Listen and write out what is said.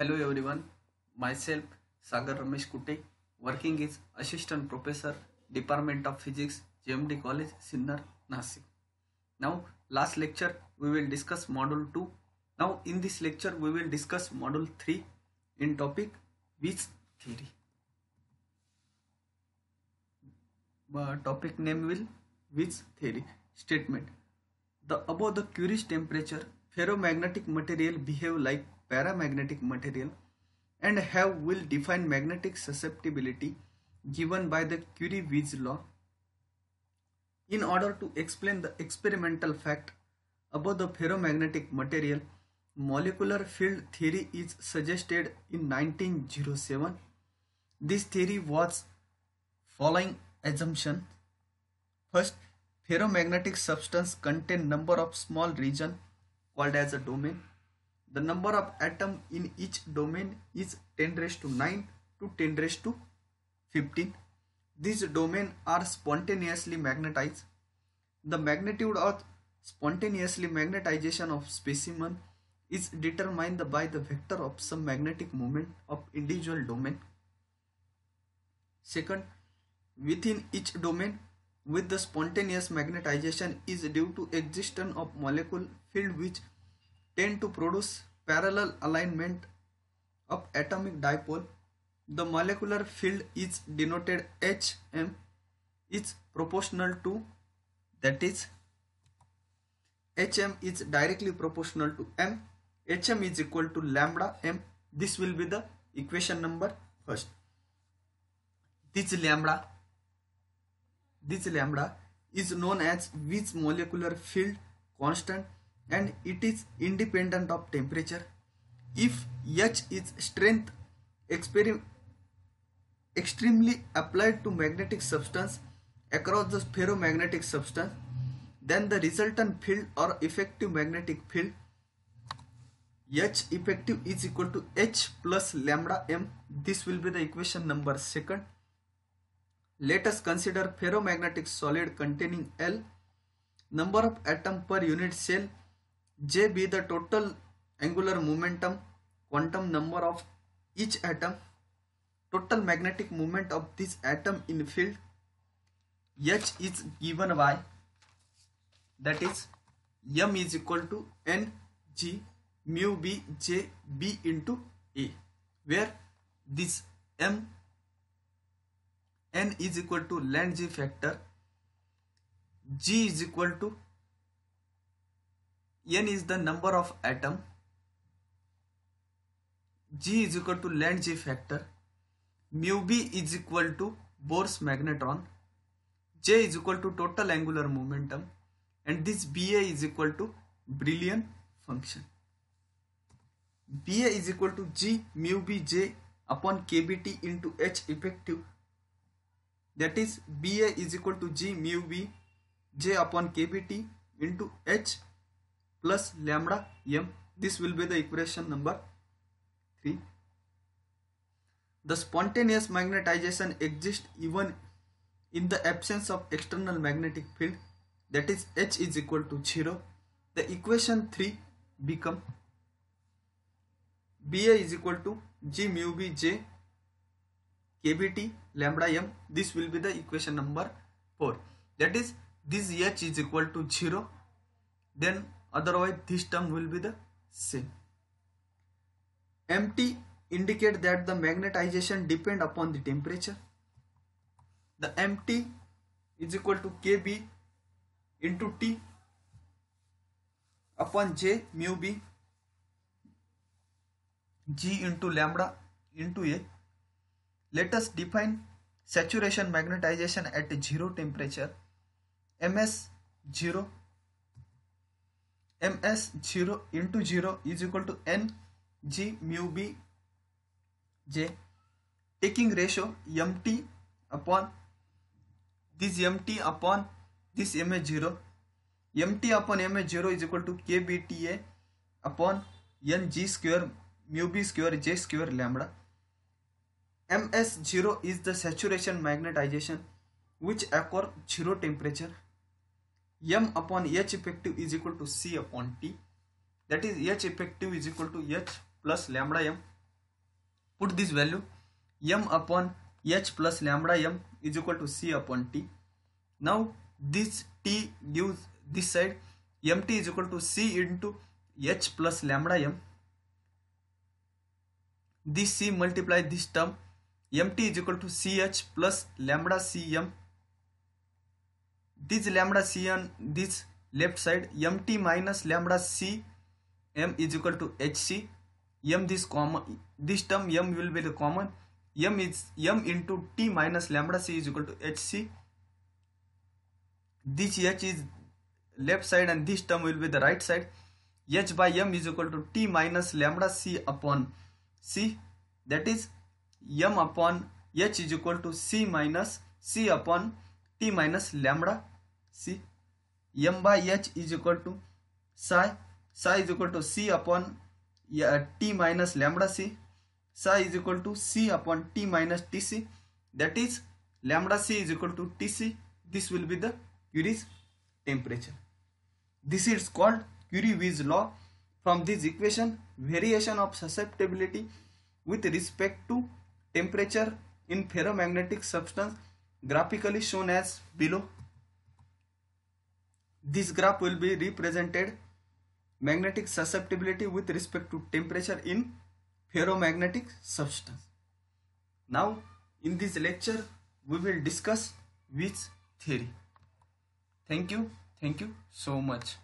Hello everyone, myself Sagar Ramesh Kutte, working as Assistant Professor, Department of Physics, JMD College, Sinnar, Nasik. Now, last lecture we will discuss Module 2. Now, in this lecture we will discuss Module 3 in topic Which Theory. Uh, topic name will Which Theory. Statement. The above the Curie's temperature, ferromagnetic material behave like paramagnetic material and have will define magnetic susceptibility given by the Curie-Wiese law. In order to explain the experimental fact about the ferromagnetic material, molecular field theory is suggested in 1907. This theory was following assumption. First, ferromagnetic substance contain number of small region called as a domain the number of atom in each domain is 10 raised to 9 to 10 raised to 15. These domain are spontaneously magnetized. The magnitude of spontaneously magnetization of specimen is determined by the vector of some magnetic moment of individual domain. Second, within each domain with the spontaneous magnetization is due to existence of molecule field which tend to produce parallel alignment of atomic dipole. The molecular field is denoted Hm is proportional to that is Hm is directly proportional to M. Hm is equal to lambda M. This will be the equation number first. This lambda this lambda is known as which molecular field constant and it is independent of temperature. If H is strength extremely applied to magnetic substance across the ferromagnetic substance, then the resultant field or effective magnetic field H effective is equal to H plus lambda M. This will be the equation number second. Let us consider ferromagnetic solid containing L number of atom per unit cell J be the total angular momentum, quantum number of each atom, total magnetic moment of this atom in field. H is given by that is M is equal to N G mu B J B into A where this M N is equal to g factor G is equal to n is the number of atom g is equal to land g factor mu b is equal to Bohr's magnetron j is equal to total angular momentum and this ba is equal to brillian function ba is equal to g mu b j upon kbt into h effective that is ba is equal to g mu b j upon kbt into h plus lambda m. This will be the equation number 3. The spontaneous magnetization exists even in the absence of external magnetic field that is H is equal to 0. The equation 3 become BA is equal to G mu B J KBT lambda M. This will be the equation number 4. That is this H is equal to 0. Then otherwise this term will be the same empty indicate that the magnetization depend upon the temperature the empty is equal to kb into t upon j mu b g into lambda into a let us define saturation magnetization at zero temperature ms 0 ms 0 into 0 is equal to n g mu b j taking ratio mt upon this mt upon this ma 0 mt upon ma 0 is equal to kbta upon n g square mu b square j square lambda ms 0 is the saturation magnetization which occur zero temperature m upon h effective is equal to c upon t that is h effective is equal to h plus lambda m put this value m upon h plus lambda m is equal to c upon t now this t gives this side mt is equal to c into h plus lambda m this c multiply this term mt is equal to ch plus lambda cm this lambda c on this left side mt minus lambda c m is equal to hc m this common this term m will be the common m is m into t minus lambda c is equal to hc this h is left side and this term will be the right side h by m is equal to t minus lambda c upon c that is m upon h is equal to c minus c upon T minus lambda C M by H is equal to psi psi is equal to C upon T minus lambda C psi is equal to C upon T minus T C that is lambda C is equal to T C this will be the Curie's temperature this is called Curie Weiss law from this equation variation of susceptibility with respect to temperature in ferromagnetic substance graphically shown as below. This graph will be represented magnetic susceptibility with respect to temperature in ferromagnetic substance. Now in this lecture we will discuss which theory. Thank you. Thank you so much.